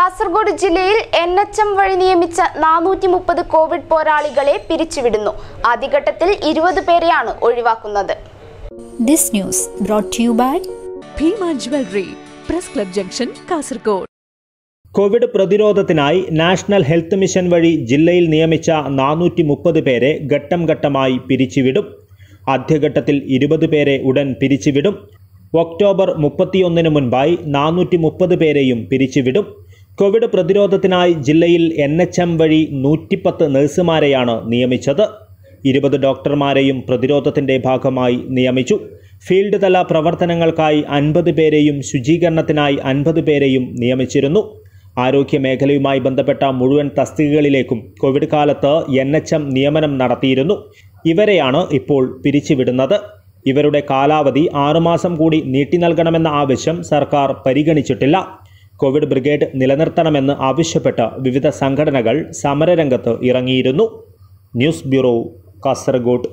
കാസർഗോഡ് ജില്ലയിൽ N H M വഴി നിയമിച്ച നാനൂറ്റി മുപ്പത് കോവിഡ് പോരാളികളെ പിരിച്ചുവിടുന്നു ആദ്യഘട്ടത്തിൽ ഇരുപത് പേരെയാണ് ഒഴിവാക്കുന്നത് കോവിഡ് പ്രതിരോധത്തിനായി നാഷണൽ ഹെൽത്ത് മിഷൻ വഴി ജില്ലയിൽ നിയമിച്ച നാനൂറ്റി മുപ്പത് പേരെ ഘട്ടം ഘട്ടമായി പിരിച്ചുവിടും ആദ്യഘട്ടത്തിൽ ഇരുപത് പേരെ ഉടൻ പിരിച്ചുവിടും ഒക്ടോബർ മുപ്പത്തിയൊന്നിന് മുൻപായി നാനൂറ്റി മുപ്പത് പേരെയും പിരിച്ചുവിടും കോവിഡ് പ്രതിരോധത്തിനായി ജില്ലയിൽ എൻ എച്ച് എം വഴി നൂറ്റിപ്പത്ത് നഴ്സുമാരെയാണ് നിയമിച്ചത് ഇരുപത് ഡോക്ടർമാരെയും പ്രതിരോധത്തിൻ്റെ ഭാഗമായി നിയമിച്ചു ഫീൽഡ് തല പ്രവർത്തനങ്ങൾക്കായി അൻപത് പേരെയും ശുചീകരണത്തിനായി അൻപത് പേരെയും നിയമിച്ചിരുന്നു ആരോഗ്യ മേഖലയുമായി ബന്ധപ്പെട്ട മുഴുവൻ തസ്തികകളിലേക്കും കോവിഡ് കാലത്ത് എൻ എച്ച് എം നിയമനം നടത്തിയിരുന്നു ഇവരെയാണ് ഇപ്പോൾ പിരിച്ചുവിടുന്നത് ഇവരുടെ കാലാവധി ആറുമാസം കൂടി നീട്ടി നൽകണമെന്ന ആവശ്യം സർക്കാർ പരിഗണിച്ചിട്ടില്ല കോവിഡ് ബ്രിഗേഡ് നിലനിർത്തണമെന്ന് ആവശ്യപ്പെട്ട് വിവിധ സംഘടനകൾ സമരരംഗത്ത് ഇറങ്ങിയിരുന്നു ന്യൂസ് ബ്യൂറോ കാസർഗോഡ്